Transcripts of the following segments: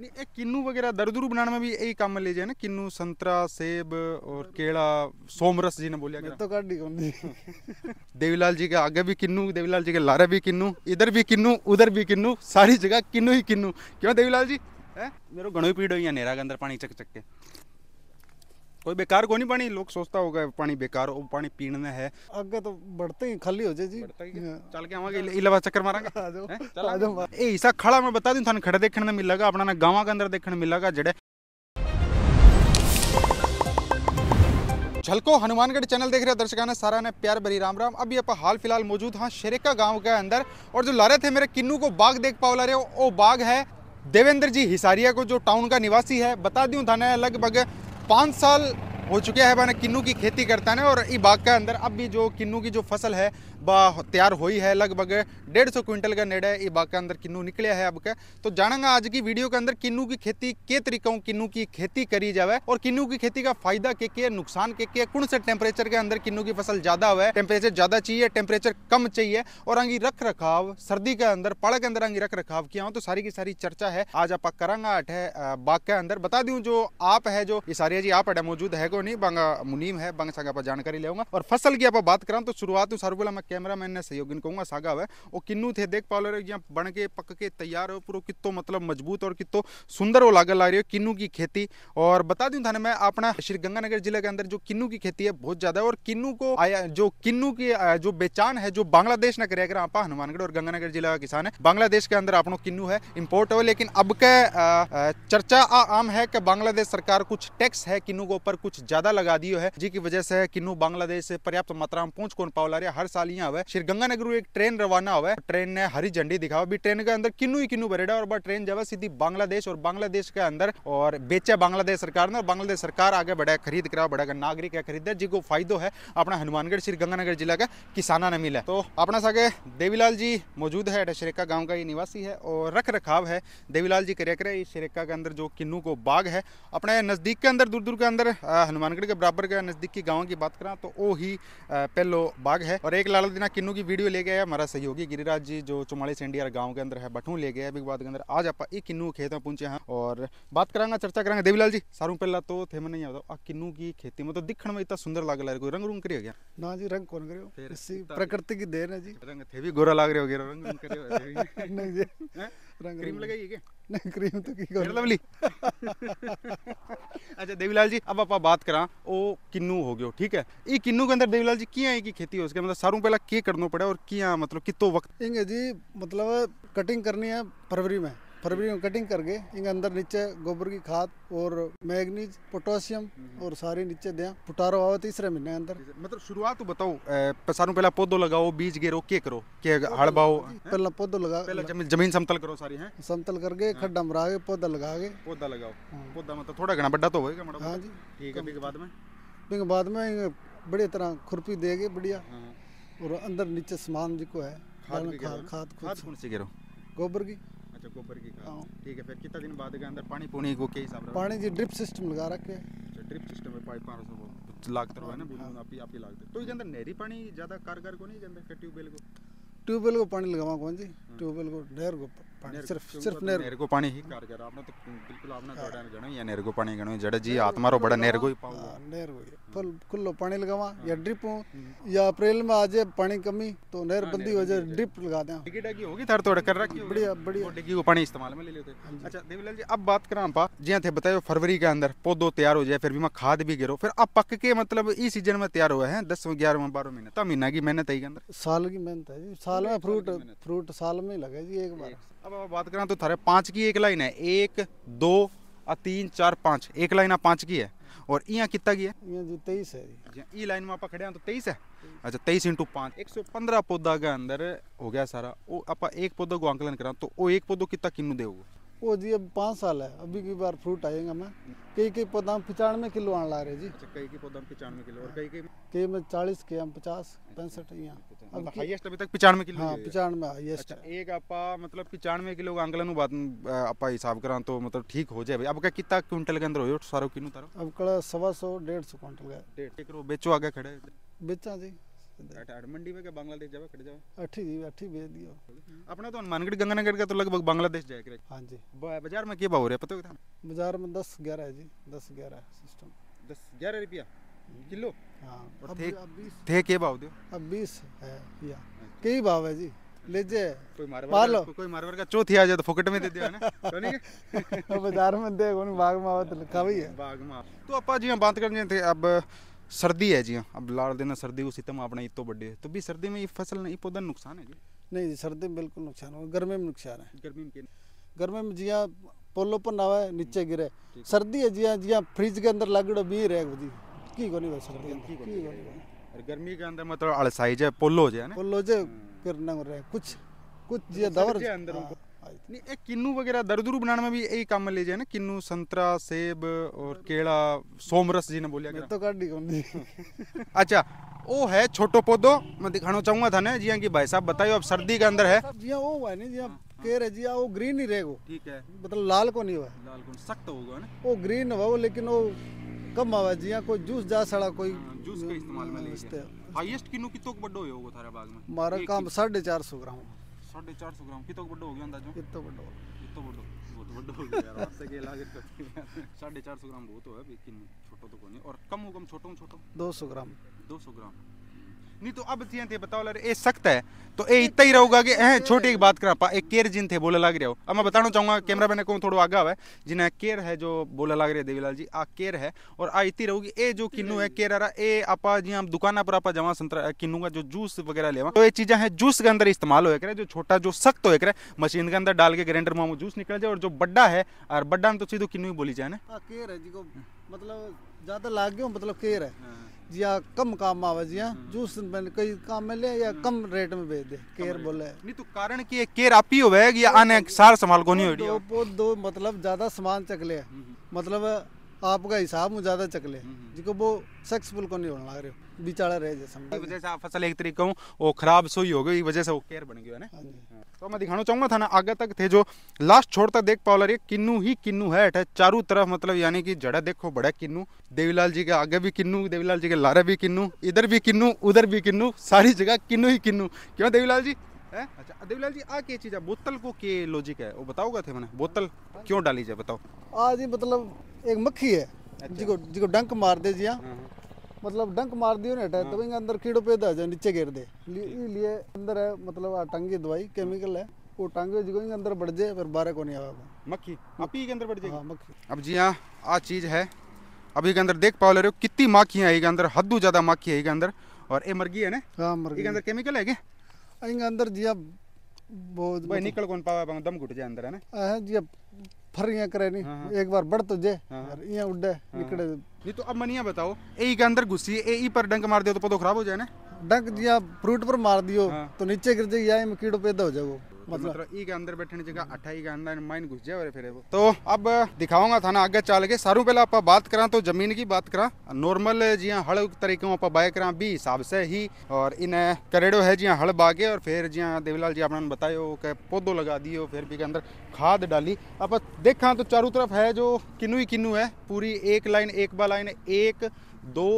ਨਹੀਂ ਇਹ ਕਿੰਨੂ ਵਗੈਰਾ ਦਰਦੂਰੂ ਬਣਾਉਣ ਮੇ ਵੀ ਇਹ ਕੰਮ ਲੈ ਜਾਏ ਨਾ ਕਿੰਨੂ ਸੰਤਰਾ ਸੇਬ ਔਰ ਕੇਲਾ ਸੋਮਰਸ ਜੀ ਨੇ ਬੋਲਿਆ ਕਿ ਤੋ ਕੱਢੀ ਹੁੰਦੀ ਲਾਲ ਜੀ ਕੇ ਅੱਗੇ ਵੀ ਕਿੰਨੂ ਲਾਲ ਜੀ ਕੇ ਲਾਰੇ ਵੀ ਕਿੰਨੂ ਇਧਰ ਵੀ ਕਿੰਨੂ ਉਧਰ ਵੀ ਕਿੰਨੂ ਸਾਰੀ ਜਗ੍ਹਾ ਕਿੰਨੂ ਹੀ ਕਿੰਨੂ ਕਿਉਂ ਲਾਲ ਜੀ ਹੈ ਮੇਰੇ ਘਣੋ ਹੀ ਪੀੜ ਹੋਈਆਂ ਨੇਰਾ ਦੇ ਅੰਦਰ ਪਾਣੀ ਚੱਕ ਚੱਕ ਕੇ कोई बेकार को नहीं पानी लोग सोचता होगा पानी बेकार वो पानी पीने है आगे तो बढ़ते ही खाली हो जाए जी हाँ। चल के आवागे इलावा चक्कर मारांगे ए ईसा खड़ा मैं बता दूं थाने खड़े देखने मिलेगा अपना ना गांव के अंदर देखने मिलेगा जड़े झलको हनुमानगढ़ चैनल देख रहे दर्शकों ने सारा ने प्यार भरी राम राम अभी आप हाल फिलहाल मौजूद हाँ शेरेका गांव के अंदर और जो ला रहे थे मेरे किन्नू को बाघ देख पाओ ला रहे हो वो बाघ है देवेंद्र जी हिसारिया को जो टाउन का निवासी है बता दूं थाने लगभग पाँच साल हो चुके हैं मैंने किन्नू की खेती करता है और ये बाग के अंदर अब भी जो किन्नू की जो फसल है तैयार हुई है लगभग डेढ़ सौ क्विंटल का नेड़ा ये बाग के अंदर किन्नू निकलिया है अब के तो जानेंगे आज की वीडियो के अंदर किन्नू की खेती के तरीकों किन्नू की खेती करी जावे और किन्नू की खेती का फायदा के के नुकसान के के कौन से टेम्परेचर के अंदर किन्नू की फसल ज्यादा हुआ है टेम्परेचर ज्यादा चाहिए टेम्परेचर कम चाहिए और अंगी रख रखाव सर्दी के अंदर पड़ के अंदर अंगी रख रखाव किया हो तो सारी की सारी चर्चा है आज आप करांगा अठ है बाग के अंदर बता दू जो आप है जो इसारिया जी आप मौजूद है को नहीं बांगा मुनीम है बांगा सागा पर जानकारी लेगा और फसल की आप बात करा तो शुरुआत हूँ सारे मैं कैमरा मैन ने इन कहूँगा सागा वह और किन्नू थे देख पा रहे यहाँ बन के पक के तैयार हो पूरा कितो मतलब मजबूत और कितो सुंदर वो लागल ला रही है किन्नू की खेती और बता दूँ थाने मैं अपना श्री गंगानगर जिले के अंदर जो किन्नू की खेती है बहुत ज़्यादा और किन्नू को आया जो किन्नू की जो बेचान है जो बांग्लादेश ने करे अगर आप हनुमानगढ़ और गंगानगर जिला का किसान है बांग्लादेश के अंदर आपको किन्नू है इम्पोर्ट हो लेकिन अब के चर्चा आम है कि बांग्लादेश सरकार कुछ टैक्स है किन्नू के ऊपर कुछ ज़्यादा लगा दियो है जिसकी वजह से किन्नू बांग्लादेश से पर्याप्त मात्रा में पहुंच कौन पावला रहा हर साल गाड़ियां आवे श्री गंगानगर एक ट्रेन रवाना हुआ ट्रेन ने हरी झंडी दिखाओ भी ट्रेन के अंदर किन्नू ही किन्नू भरेड़ा और बा ट्रेन जावे सीधी बांग्लादेश और बांग्लादेश के अंदर और बेचे बांग्लादेश सरकार ने और बांग्लादेश सरकार आगे बढ़ा खरीद करा बड़ा नागरिक है खरीदे जिको फायदो है अपना हनुमानगढ़ श्रीगंगानगर जिला का किसाना ने मिला तो अपना सागे देवीलाल जी मौजूद है शरेका गाँव का ये निवासी है और रख रखाव है देवीलाल जी करे करे शरेका के अंदर जो किन्नू को बाग है अपने नज़दीक के अंदर दूर दूर के अंदर हनुमानगढ़ के बराबर के नजदीक के गाँव की बात करा तो वो ही पहलो बाग है और एक लाल कल दिना किन्नू की वीडियो ले गया हमारा सहयोगी गिरिराज जी जो चुमालीस इंडिया गांव के अंदर है बठू ले गया बिग बात के अंदर आज आप एक किन्नू खेत में पहुंचे हैं और बात करांगा चर्चा करांगा देवीलाल जी सारू पहला तो थे मैं नहीं आता आ किन्नू की खेती मतलब तो दिखने में इतना सुंदर लग रहा है कोई रंग रुंग करिए क्या ना जी रंग कौन करो प्रकृति की देर है जी रंग थे भी गोरा लग रहे हो रंग नहीं जी रंग क्रीम लगाइए क्या नहीं क्रीम तो की लवली अच्छा देवीलाल जी अब आप बात करा ओ किन्नू हो गयो ठीक है ये किन्नू के अंदर देवीलाल जी किया की खेती हो सके मतलब सारों पहला के करना पड़े और किया मतलब कितो वक्त जी मतलब कटिंग करनी है फरवरी में फरवरी में कटिंग करके इनके अंदर नीचे गोबर की खाद और मैग्नीज पोटेशियम हम्म। और सारी नीचे दिया फुटारो आओ तीसरे महीने अंदर मतलब शुरुआत तो बताओ सारू पहला पौधो लगाओ बीज गेरो के करो के हड़ बाओ पहला पौधो लगा जमीन, समतल करो सारी है समतल करके हाँ। खड्डा मरा गए पौधा लगा के पौधा लगाओ हाँ। पौधा मतलब थोड़ा घना बड़ा तो होएगा मैडम हाँ जी ठीक है बाद में बिग बाद में बढ़िया तरह खुरपी देगी बढ़िया हाँ। और अंदर नीचे समान जी को है खाद खाद कौन सी गेरो गोबर की अच्छा गोबर की खाद हाँ। ठीक है फिर कितना दिन बाद के अंदर पानी को के हिसाब पानी जी ड्रिप सिस्टम लगा रखे अच्छा ड्रिप सिस्टम है पाइप लागत तो है ना हाँ। बिल्कुल आप ही आप ही लागत तो अंदर नहरी पानी ज़्यादा कारगर को नहीं के अंदर ट्यूबवेल को ट्यूबवेल को पानी लगावा कौन जी हाँ। ट्यूबवेल को नहर को सिर्फ सिर्फ तो तो हाँ। हाँ, हाँ। हम्म। अप्रैल में आज पानी कमी तो नहर बंदी हो जाए ड्रिप लगा अच्छा, बात थे फरवरी के अंदर पौधो तैयार हो जाए फिर भी मैं खाद भी गिरो फिर आप पक के मतलब इस सीजन में तैयार हुआ है दस ग्यारह बारह महीने तो महीना की मेहनत है साल की मेहनत है जी साल में फ्रूट फ्रूट साल में लगे जी एक बार अब बात करें तो थारे पाँच की एक लाइन है एक दो और तीन चार पांच एक लाइन आप पाँच की है और यहाँ कितना की है तेईस है ई लाइन में आप खड़े तो तेईस है अच्छा तेईस इंटू पांच एक सौ पंद्रह पौधा के अंदर हो गया सारा वो आप एक पौधा को आंकलन करा तो वो एक पौधों कितना किन्नू देगा वो जी अब पाँच साल है अभी की बार फ्रूट आएगा मैं कई कई पौधा पचानवे किलो आने ला रहे जी अच्छा, कई कई पौधा पचानवे किलो और कई कई कई में चालीस के हम पचास पैंसठ अच्छा, यहाँ हाईएस्ट मतलब अभी तक पचानवे किलो हाँ पचानवे अच्छा, हाईएस्ट एक मतलब पचानवे किलो आंकलन हिसाब करा तो मतलब ठीक हो जाए आपका कितना क्विंटल के अंदर हो तारो अब कड़ा सवा सौ डेढ़ सौ क्विंटल का डेढ़ बेचो आगे खड़े बेचा जी मंडी में क्या बांग्लादेश जावे खड़े जावे अठी दी अठी भेज दियो अपना तो हनुमानगढ़ गंगानगर का तो लगभग बांग्लादेश जाए करे हां जी बाजार में क्या भाव रहा पता है बाजार में 10 11 है जी 10 11 सिस्टम 10 11 रुपया किलो हां और थे थे के भाव दियो अब 20 है या कई भाव है जी ले जे कोई मारवार को, कोई मारवार का चौथी आ जाए तो फोकट में दे दिया ना तो नहीं बाजार में दे कौन बाग मावत लिखा भी है बाग माव तो अपा जी हम बात कर रहे थे अब सर्दी है जी अब लाल देना सर्दी को सितम अपना इतो बड़े तो भी सर्दी में ये फसल नहीं पौधा नुकसान है जी नहीं जी सर्दी में बिल्कुल नुकसान होगा गर्मी में नुकसान है गर्मी में गर्मी में जिया पोलो पर नावे नीचे गिरे सर्दी है जिया जिया फ्रिज के अंदर लागड़ो भी रहे जी की कोनी बस सर्दी की कोनी और गर्मी के अंदर मतलब अलसाई जे पोलो जे ना पोलो जे करना रहे कुछ कुछ जिया दवर के अंदर नहीं एक किन्नू वगैरह दरदरू बनाने में भी यही काम में ले जाए ना किन्नू संतरा सेब और केला सोमरस जी ने बोलिया तो काट दी अच्छा वो है छोटो पौधो मैं दिखाना चाहूंगा था ना जी हाँ की भाई साहब बताइए अब सर्दी के अंदर है जी हाँ, वो हुआ नहीं जी हाँ, कह रहे जी वो ग्रीन ही रहेगा ठीक है मतलब लाल को नहीं हुआ लाल को सख्त होगा ना वो ग्रीन हुआ लेकिन वो कम आवा जी कोई जूस जा सड़ा कोई जूस का इस्तेमाल में हाईएस्ट किन्नू की बड़ो होगा थारे बाग में मारा काम 450 ग्राम साढ़े चार सौ ग्राम कितना हो गया बहुत हो गया यार आपसे के लागे साढ़े चार सौ ग्राम बहुत हो है छोटो तो और कम हो कम छोटो छोटो सौ ग्राम दो सौ ग्राम नहीं तो अब थे बताओ लरे ए सख्त है तो ए इतना ही रहूगा कि हैं छोटी एक बात करा पा एक केयर जिन थे बोला लग रहे हो अब मैं बताना चाहूंगा कैमरा मैन को थोड़ा आगा हुआ है जिन्हें केयर है जो बोला लग रहे देवीलाल जी आ केयर है और आ इतनी रहूगी ए जो किन्नू है केयर ए आप जी हम दुकाना पर आप जमा संतरा किन्नू का जो जूस वगैरह लेवा तो ये चीजें हैं जूस के अंदर इस्तेमाल हो जो छोटा जो सख्त हो करे मशीन के अंदर डाल के ग्राइंडर में जूस निकल जाए और जो बड्डा है और बड्डा में तो सीधे किन्नू ही बोली जाए ना केयर है जी को मतलब ज्यादा लाग गयो मतलब केयर है हाँ। या कम काम आवे जी हम्म। जूस कई काम में ले या कम रेट में बेच दे केयर बोले नहीं तो कारण की केयर आप ही होवे या आने सार संभाल को नहीं हो दो, दो मतलब ज्यादा सामान चक ले हम्म। मतलब आपका हिसाब में ज्यादा चकले हम्म, हम्म। जिको वो सक्सेसफुल को नहीं होने लग रहे हो बिचारा रह जैसे वजह से आप फसल एक तरीके हूँ वो खराब सो ही हो गई वजह से वो केयर बन गई है ना हाँ हाँ। तो मैं दिखाना चाहूंगा था ना आगे तक थे जो लास्ट छोड़ तक देख पाओ ये किन्नू ही किन्नू है है चारों तरफ मतलब यानी कि जड़ा देखो बड़ा किन्नू देवीलाल जी के आगे भी किन्नू देवीलाल जी के लारे भी किन्नू इधर भी किन्नू उधर भी किन्नू सारी जगह किन्नू ही किन्नू क्यों देवीलाल जी है अच्छा देवीलाल जी आ क्या चीज है बोतल को के लॉजिक है वो बताओगे थे मैंने बोतल क्यों डाली जाए बताओ आज मतलब एक मक्खी है अच्छा। जिको जिको डंक मार दे जिया हाँ, हाँ। मतलब डंक मार दियो ने हटाए तो वहीं अंदर कीड़ो पैदा हो जाए नीचे गिर दे लिए अंदर है मतलब आ टंगी दवाई केमिकल है वो टांगे जिको अंदर बढ़ जाए पर बारह को नहीं आवा मक्खी अभी के अंदर बढ़ जाएगी हाँ मक्खी अब जी हाँ आ चीज़ है अभी के अंदर देख पाओ ले रहे हो कितनी माखी है अंदर हद्दू ज़्यादा माखी है अंदर और ये मरगी है ना हाँ मरगी अंदर केमिकल है क्या अंदर जिया बहुत भाई निकल कौन पावा दम घुट जाए अंदर है ना जी फरिया करे नहीं हाँ, हाँ। एक बार बढ़ तो जे हाँ, उड़े निकले नहीं तो अब मनिया बताओ ए के अंदर घुसी ए पर डंक मार दियो तो पौधो खराब हो जाए ना डंक या फ्रूट पर मार दियो तो नीचे गिर जाए या कीड़ो पैदा हो जाए तो मतलब ई के अंदर बैठने जगह अठाई के अंदर माइन घुस जाए फिर वो तो अब दिखाऊंगा थाना आगे चाल के सारू पहले आप बात करा तो जमीन की बात करा नॉर्मल जी हल तरीके आप बाय करा भी हिसाब से ही और इन्हें करेड़ो है जी हल बागे और फिर जी देवीलाल जी आपने बतायो के पौधो लगा दियो फिर भी के अंदर खाद डाली आप देखा तो चारों तरफ है जो किन्नू ही किन्नू है पूरी एक लाइन एक बा लाइन एक दो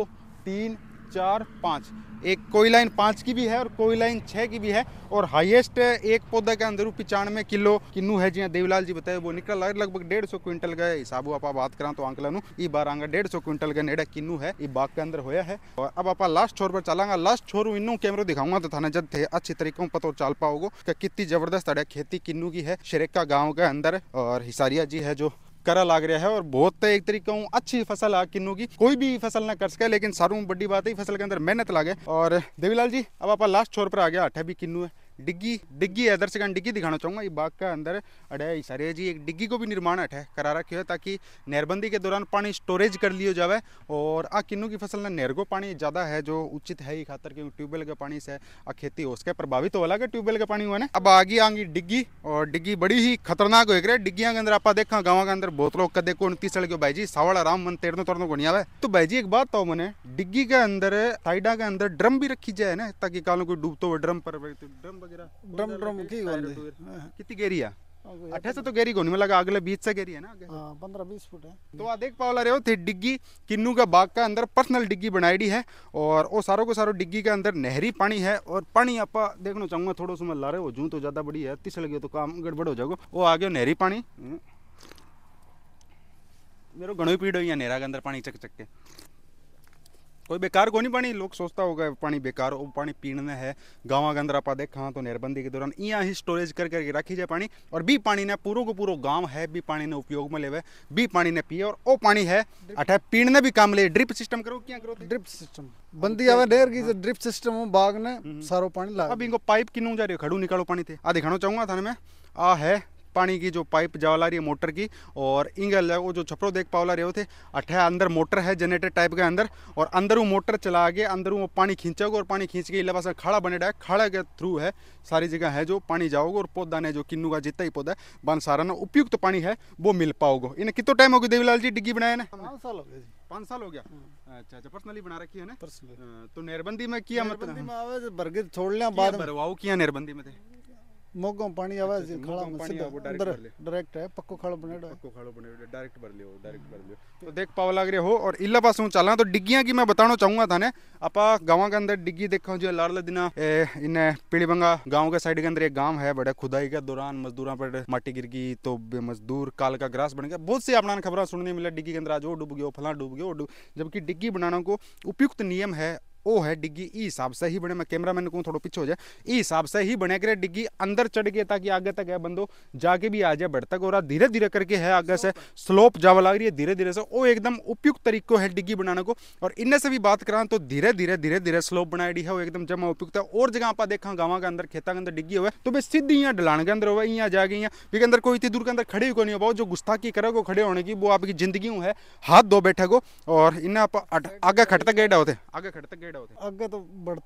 तीन चार पाँच एक कोई लाइन पाँच की भी है और कोई लाइन छः की भी है और हाईएस्ट एक पौधा के अंदर पिचानवे किलो किन्नू है जी देवीलाल जी बताए वो निकल है लगभग डेढ़ सौ क्विंटल का हिसाब आप बात करा तो अंकल बार आंगा डेढ़ सौ क्विंटल का नेड़ा किन्नू है ये बाग के अंदर होया है और अब आप लास्ट छोर पर चलांगा लास्ट छोर इन्नू कैमरों दिखाऊंगा तो थाना जब थे अच्छे तरीके में पता तो चल पाओगे कितनी जबरदस्त अड़े खेती किन्नू की है शरेका गाँव के अंदर और हिसारिया जी है जो करा लाग रहा है और बहुत तो एक तरीका हूँ अच्छी फसल आ किन्नू की कोई भी फसल ना कर सके लेकिन सारू बड़ी बात है फसल के अंदर मेहनत लागे और देवीलाल जी अब आप लास्ट छोर पर आ गया अठे भी किन्नू है डिग्गी डिग्गी है दर्शक डिग्गी दिखाना चाहूँगा ये बाग का अंदर अड़े सारे जी एक डिग्गी को भी निर्माण अठ करा रखी है ताकि नहरबंदी के दौरान पानी स्टोरेज कर लियो जावे और आ किन्नू की फसल में नहर पानी ज़्यादा है जो उचित है ही खातर क्योंकि ट्यूबवेल का पानी से आ खेती हो उसके प्रभावित हो है ट्यूबवेल का पानी हुआ ने अब आगे आगे डिग्गी और डिग्गी बड़ी ही खतरनाक हो रही डिग्गिया के अंदर आप देखा गाँव के अंदर बहुत लोग कदे को उनतीस सड़ गए भाई जी सावड़ आराम मन तेरनो तोरनो को नहीं तो भाई जी एक बात तो मैंने डिग्गी के अंदर साइडा के अंदर ड्रम भी रखी जाए ना ताकि कालों को डूबते हुए ड्रम पर ड्रम ड्रम ड्रम की गोंदी तो हाँ। कितनी गेरी है हाँ, अठे तो गेरी कोनी में अगले बीच से गेरी है ना हाँ, पंद्रह बीस फुट है तो आप देख पाओ रहे हो थे डिग्गी किन्नू का बाग का अंदर पर्सनल डिग्गी बनाई है और वो सारो को सारो डिग्गी के अंदर नहरी पानी है और पानी आप देखना चाहूंगा थोड़ा सा मैं ला रहे हो जू तो ज्यादा बड़ी है तीस लगे तो काम गड़बड़ हो जाएगा वो आ गयो नहरी पानी मेरे घणो पीड़ हो यहाँ नहरा के अंदर पानी चक चक के कोई बेकार को नहीं पानी लोग सोचता होगा पानी बेकार हो पानी पीने है गाँव के अंदर आप देखा हाँ तो नहरबंदी के दौरान इं ही स्टोरेज कर करके जाए पानी और बी पानी ने पूरो को पूरा गाँव है बी पानी ने उपयोग में लेवे बी पानी ने पिए और वो पानी है अठा पीने भी काम ले ड्रिप सिस्टम करो क्या करो ड्रिप सिस्टम बंदी आवे नहर की तो हाँ। ड्रिप सिस्टम हो बाग ने हम्म। सारो पानी ला अब इनको पाइप किनू जा रही खड़ू निकालो पानी थे आ दिखाना चाहूंगा था में आ है पानी की जो पाइप जावला रही है मोटर की और इंगल वो जो छपरो देख पावला रहे थे अठे अंदर मोटर है जनरेटर टाइप के अंदर और अंदर वो मोटर चला आगे अंदर वो पानी खींचोगे और पानी खींच के इला पास खड़ा बने है खड़ा के थ्रू है सारी जगह है जो पानी जाओगे और पौधा ने जो किन्नू का जितना ही पौधा है बन सारा ना उपयुक्त तो पानी है वो मिल पाओगे इन्हें कितना टाइम होगी देवीलाल जी डिग्गी बनाया ना पाँच साल हो गया पाँच साल हो गया अच्छा अच्छा पर्सनली बना रखी है ना तो नेरबंदी में किया मतलब छोड़ लिया बाद भरवाओ किया नेरबंदी में थे मोगो पानी आवाज से खाला में पानी वो डायरेक्ट डायरेक्ट है पक्को खालो बनेड़ो पक्को खालो बनेड़ो डायरेक्ट भर लियो डायरेक्ट भर लियो तो देख पाव लग रहे हो और इल्ला पास हूं चला तो डिग्गियां की मैं बताना चाहूंगा थाने आपा गांव के अंदर डिग्गी देखा जो लाड़ला दिना इन पीड़ीबंगा गांव के साइड के अंदर एक गांव है बड़ा खुदाई के दौरान मजदूरों पर माटी गिर गई तो मजदूर काल का ग्रास बन गया बहुत सी अपना खबर सुनने मिला डिग्गी के अंदर आज वो डूब गयो फला डूब गयो जबकि डिग्गी बनाने को उपयुक्त नियम है वो है डिग्गी ई हिसाब से ही बने मैं कैमरा मैन कहूँ थोड़ा पीछे हो जाए ई हिसाब से ही बने करे डिग्गी अंदर चढ़ गए ताकि आगे तक है बंदो जाके भी आ जाए बढ़ तक और धीरे धीरे करके है आगे से स्लोप जावा लग रही है धीरे धीरे से वो एकदम उपयुक्त तरीको है डिग्गी बनाने को और इनसे से भी बात करा तो धीरे धीरे धीरे धीरे स्लोप बनाई डी है वो एकदम जमा उपयुक्त है और जगह आप देखा गाँव के अंदर खेता के अंदर डिग्गी हो तो भाई सीधी यहाँ डलान के अंदर हो यहाँ जा गई क्योंकि अंदर कोई इतनी दूर के अंदर खड़े ही को नहीं हो पाओ जो की करे को खड़े होने की वो आपकी जिंदगी है हाथ दो बैठे को और इन्हें आप आगे खटता गए होते आगे खटता गए रेट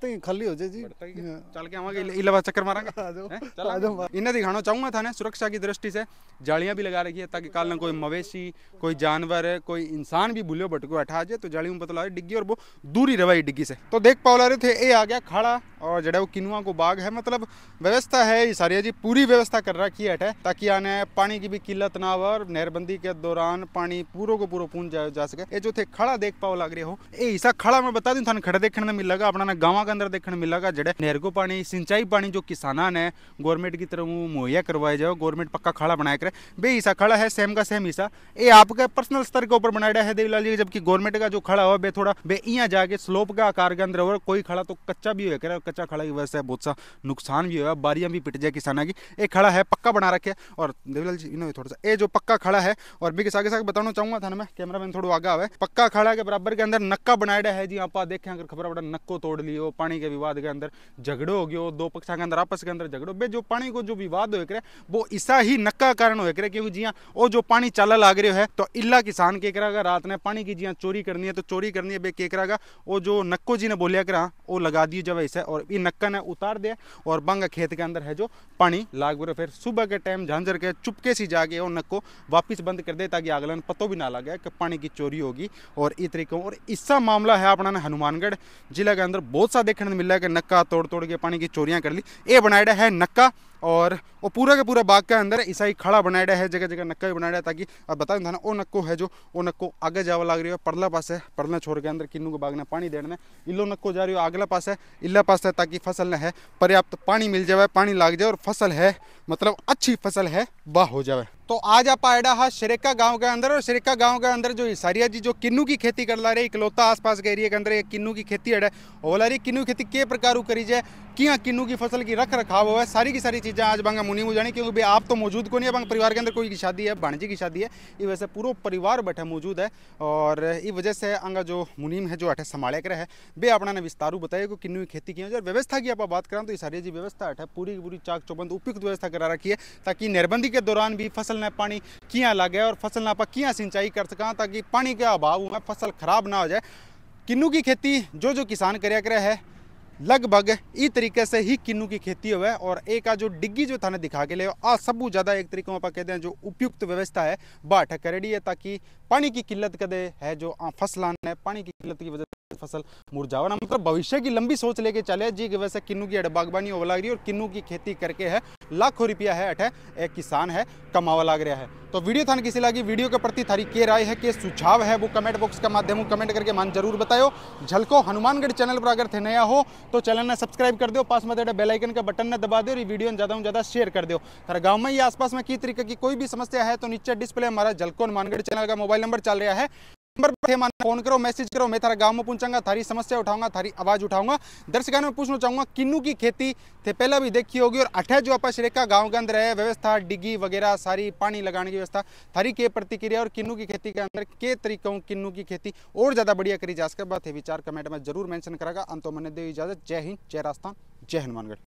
दिखाना चाहूंगा था सुरक्षा की दृष्टि से जालियां भी लगा रखी है ताकि कल ना कोई मवेशी कोई जानवर कोई इंसान भी भूलो बटको बैठा जाए तो जालियों पता लगा डिग्गी और वो दूरी रवाई डिग्गी से तो देख पाओ रहे थे ये आ गया खड़ा और जड़ा वो किनुआ को बाग है मतलब व्यवस्था है ये सारी जी पूरी व्यवस्था कर रखी है ताकि आने पानी की भी किल्लत ना हो और नहरबंदी के दौरान पानी पूरों को पूरा पूंज जा, जा सके ये जो थे खड़ा देख पाओ लग रहे हो ये ऐसा खड़ा मैं बता दू थे खड़ा देख देखने मिलेगा अपना गाँव के अंदर देखने मिलेगा जेडे नहर को पानी सिंचाई पानी जो किसाना ने गवर्नमेंट की तरफ मुहैया करवाया जाए गवर्नमेंट पक्का खड़ा बनाया करे बे हिस्सा खड़ा है सेम का सेम हिस्सा ये आपका पर्सनल स्तर के ऊपर बनाया है देवीलाल जी जबकि गवर्नमेंट का जो खड़ा हुआ बे थोड़ा बे इं जाके स्लोप का आकार के अंदर और कोई खड़ा तो कच्चा भी हो करे कच्चा खड़ा की वजह से बहुत सा नुकसान भी हुआ बारियाँ भी पिट जाए किसाना की एक खड़ा है पक्का बना रखे और देवीलाल जी इन्होंने थोड़ा सा ये जो पक्का खड़ा है और किसा के साथ बताना चाहूंगा था ना मैं कैमरा मैन थोड़ा आगे आवे पक्का खड़ा के बराबर के अंदर नक्का बनाया है जी आप देखें अगर खबर बड़ा बड़ा नक्को तोड़ लियो पानी के विवाद के अंदर झगड़ो हो गयो दो पक्षा के अंदर आपस के अंदर झगड़ो बे जो पानी को जो विवाद हो करे वो ईसा ही नक्का कारण हो करे क्योंकि जिया वो जो पानी चला लाग रो है तो इला किसान के करा करागा रात ने पानी की जिया चोरी करनी है तो चोरी करनी है बे के करागा वो जो नक्को जी ने बोलिया करा वो लगा दिए जब ऐसा और ये नक्का ने उतार दिया और बंगा खेत के अंदर है जो पानी लाग बुरा फिर सुबह के टाइम झांझर के चुपके सी जाके और नक्को वापिस बंद कर दे ताकि अगला पतो भी ना लगे कि पानी की चोरी होगी और इस तरीकों और इसका मामला है अपना हनुमानगढ़ जिले के अंदर बहुत सा देखने मिला है कि नक्का तोड़ तोड़ के पानी की चोरियाँ कर ली ये बनाया है नक्का और और पूरा का पूरा बाग के अंदर ईसाई खड़ा बनाया है जगह जगह नक्का भी बनाया ताकि अब बताए था ना वो नक्को है जो वो नक्को आगे जावा लग रही है परला पास है परला छोड़ के अंदर किन्नू के बाग ने पानी देने इलो नक्को जा रही हो अगला पास है इला पास है ताकि फसल न है पर्याप्त पानी मिल जाए पानी लाग जाए और फसल है मतलब अच्छी फसल है वाह हो जाए तो आज आप आयडा हा शरेका गांव के अंदर और शरेका गांव के अंदर जो हिसारिया जी जो किन्नू की खेती कर ला रही इकलौता आसपास के एरिया के अंदर किन्नू की खेती वो बोला रही किन्नू खेती के प्रकार करी जाए किया किन्नू की फसल की रख रखाव हो सारी की सारी चीज़ें आज बांगा उन्हीं को क्योंकि भाई आप तो मौजूद को नहीं है परिवार के अंदर कोई की शादी है भाणजी की शादी है ये वजह से पूरा परिवार बैठे मौजूद है और इस वजह से अंगा जो मुनीम है जो अठे संभाले कर है बे अपना ने विस्तारू बताया कि किन्नी खेती की है और व्यवस्था की आप बात करें तो ये सारी जी व्यवस्था अठे पूरी की पूरी चाक चौबंद उपयुक्त व्यवस्था करा रखी है ताकि नरबंदी के दौरान भी फसल ने पानी किया लागे और फसल ने आप किया सिंचाई कर सका ताकि पानी का अभाव हुआ फसल खराब ना हो जाए किन्नू की खेती जो जो किसान करे है लगभग इस तरीके से ही किन्नू की खेती हुआ है और एक आज जो डिग्गी जो थाने दिखा के लिए आ सबू ज़्यादा एक तरीके में कहते हैं जो उपयुक्त व्यवस्था है वह करेडी है ताकि पानी की किल्लत कदे है जो फसलान है पानी की किल्लत की वजह की फसल मुरझावना मतलब भविष्य की लंबी सोच लेके चले जी कि वैसे किन्नू की बागबानी होवा लग रही और किन्नू की खेती करके है लाखों रुपया है अठे एक किसान है कमावा लग रहा है तो वीडियो थान किसी लगी वीडियो के प्रति थारी के राय है के सुझाव है वो कमेंट बॉक्स के माध्यम कमेंट करके मान जरूर बतायो झलको हनुमानगढ़ चैनल पर अगर थे नया हो तो चैनल ने सब्सक्राइब कर दो पास में बेलाइकन का बटन ने दबा दो और वीडियो ज़्यादा से ज़्यादा शेयर कर दो थारा गाँव में या आसपास में की तरीके की कोई भी समस्या है तो नीचे डिस्प्ले हमारा झलको हनुमानगढ़ चैनल का मोबाइल नंबर चल रहा है नंबर पर माना फोन करो मैसेज करो मैं थारा गांव में पूछूंगा थारी समस्या उठाऊंगा थारी आवाज उठाऊंगा दर्शकों में पूछना चाहूंगा किन्नू की खेती थे पहला भी देखी होगी और अठे जो आपा श्रेका गांव के अंदर है व्यवस्था डिगी वगैरह सारी पानी लगाने की व्यवस्था थारी के प्रतिक्रिया और किन्नू की खेती के अंदर के तरीकों किन्नू की खेती और ज्यादा बढ़िया करी जा सकता है विचार कमेंट में जरूर मैंशन करेगा अंतो मन दे इजाजत जय हिंद जय राजस्थान जय हनुमानगढ़